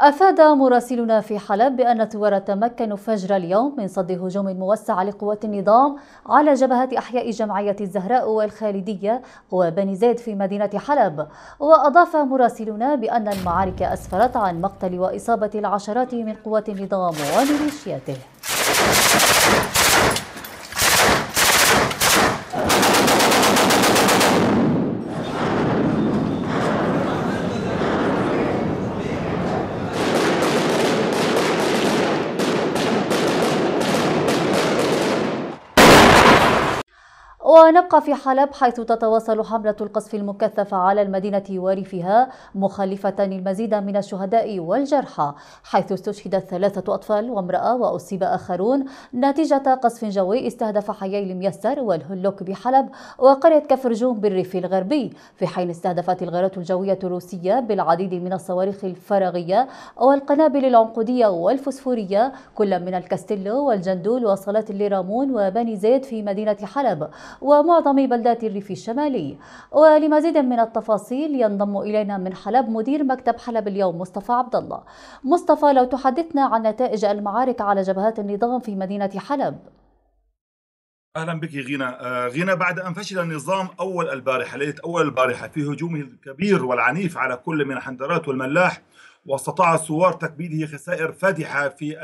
أفاد مراسلنا في حلب بأن ثوار تمكنوا فجر اليوم من صد هجوم موسع لقوات النظام على جبهة أحياء جمعية الزهراء والخالدية وبني زيد في مدينة حلب وأضاف مراسلنا بأن المعارك أسفرت عن مقتل وإصابة العشرات من قوات النظام وميليشياته ونبقى في حلب حيث تتواصل حملة القصف المكثفة على المدينة وريفها مخلفة المزيد من الشهداء والجرحى حيث استشهدت ثلاثة أطفال وامرأة وأصيب آخرون نتيجة قصف جوي استهدف حيي الميسر والهلوك بحلب وقرية كفرجوم بالريف الغربي في حين استهدفت الغارات الجوية الروسية بالعديد من الصواريخ الفراغية والقنابل العنقودية والفسفورية كل من الكاستيلو والجندول وصلاة الليرامون وبني زيد في مدينة حلب ومعظم بلدات الريف الشمالي ولمزيد من التفاصيل ينضم إلينا من حلب مدير مكتب حلب اليوم مصطفى عبد الله مصطفى لو تحدثنا عن نتائج المعارك على جبهات النظام في مدينة حلب اهلا بك غينا غينا آه، بعد ان فشل النظام اول البارحه ليله اول البارحه في هجومه الكبير والعنيف على كل من حندرات والملاح واستطاع الثوار تكبيده خسائر فادحة في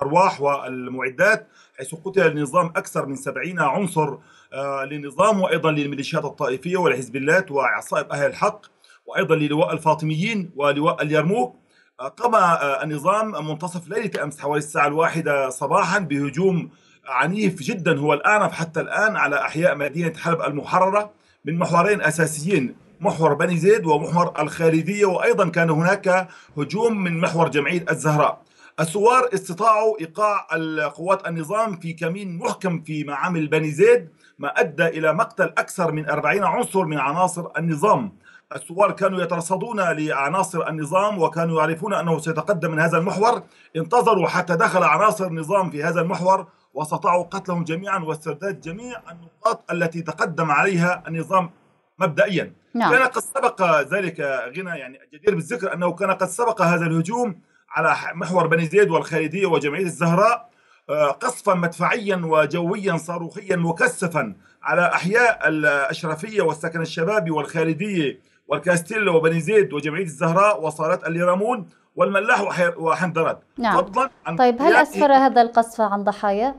الأرواح والمعدات حيث قتل النظام أكثر من سبعين عنصر آه، للنظام وأيضا للميليشيات الطائفية والحزبيلات وعصائب أهل الحق وأيضا للواء الفاطميين ولواء اليرموك آه، قام آه، النظام منتصف ليلة أمس حوالي الساعة الواحدة صباحا بهجوم عنيف جدا هو الأعنف حتى الآن على أحياء مدينة حلب المحررة من محورين أساسيين محور بني زيد ومحور الخالدية وأيضا كان هناك هجوم من محور جمعية الزهراء الثوار استطاعوا إيقاع قوات النظام في كمين محكم في معامل بني زيد ما أدى إلى مقتل أكثر من 40 عنصر من عناصر النظام الثوار كانوا يترصدون لعناصر النظام وكانوا يعرفون أنه سيتقدم من هذا المحور انتظروا حتى دخل عناصر النظام في هذا المحور واستطاعوا قتلهم جميعا واسترداد جميع النقاط التي تقدم عليها النظام مبدئيا نعم. كان قد سبق ذلك غنى يعني جدير بالذكر أنه كان قد سبق هذا الهجوم على محور بني زيد والخالدية وجمعية الزهراء آه، قصفا مدفعيا وجويا صاروخيا مكثفا على أحياء الأشرفية والسكن الشبابي والخالدية والكاستيلو وبني زيد وجمعية الزهراء وصالات الليرامون والملاح وحندرد نعم. فضلا عن طيب هل أسفر هذا القصف عن ضحايا؟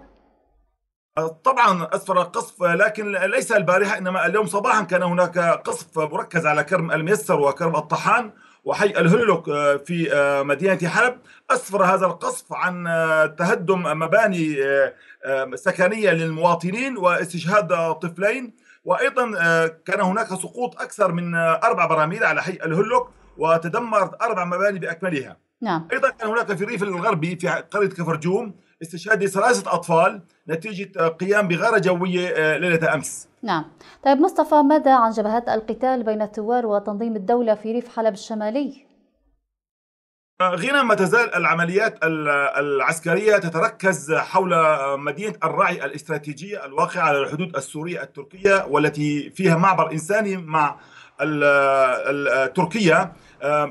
طبعا أسفر القصف لكن ليس البارحة إنما اليوم صباحا كان هناك قصف مركز على كرم الميسر وكرم الطحان وحي الهلوك آه، في آه، مدينة حلب أسفر هذا القصف عن آه، تهدم مباني سكنية للمواطنين واستشهاد طفلين وأيضا كان هناك سقوط أكثر من أربع براميل على حي الهلوك وتدمرت أربع مباني بأكملها نعم. أيضا كان هناك في الريف الغربي في قرية كفرجوم استشهاد ثلاثة أطفال نتيجة آه، قيام بغارة جوية آه، ليلة أمس نعم طيب مصطفى ماذا عن جبهات القتال بين الثوار وتنظيم الدولة في ريف حلب الشمالي؟ آه، غنى ما تزال العمليات العسكرية تتركز حول مدينة الرعي الاستراتيجية الواقعة على الحدود السورية التركية والتي فيها معبر إنساني مع التركية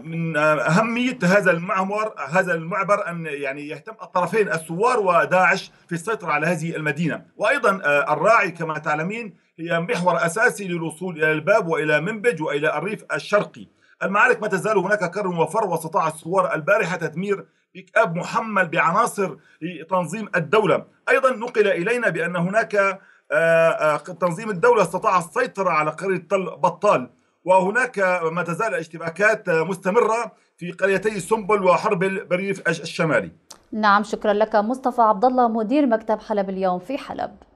من أهمية هذا المعمر هذا المعبر أن يعني يهتم الطرفين الثوار وداعش في السيطرة على هذه المدينة وأيضا آه، الراعي كما تعلمين هي محور أساسي للوصول إلى الباب وإلى منبج وإلى الريف الشرقي المعارك ما تزال هناك كر وفر واستطاع الثوار البارحة تدمير إكآب محمل بعناصر تنظيم الدولة أيضا نقل إلينا بأن هناك آه، آه، تنظيم الدولة استطاع السيطرة على قرية بطال وهناك ما تزال اشتباكات مستمرة في قريتي سنبل وحرب البريف الشمالي نعم شكرا لك مصطفى عبد الله مدير مكتب حلب اليوم في حلب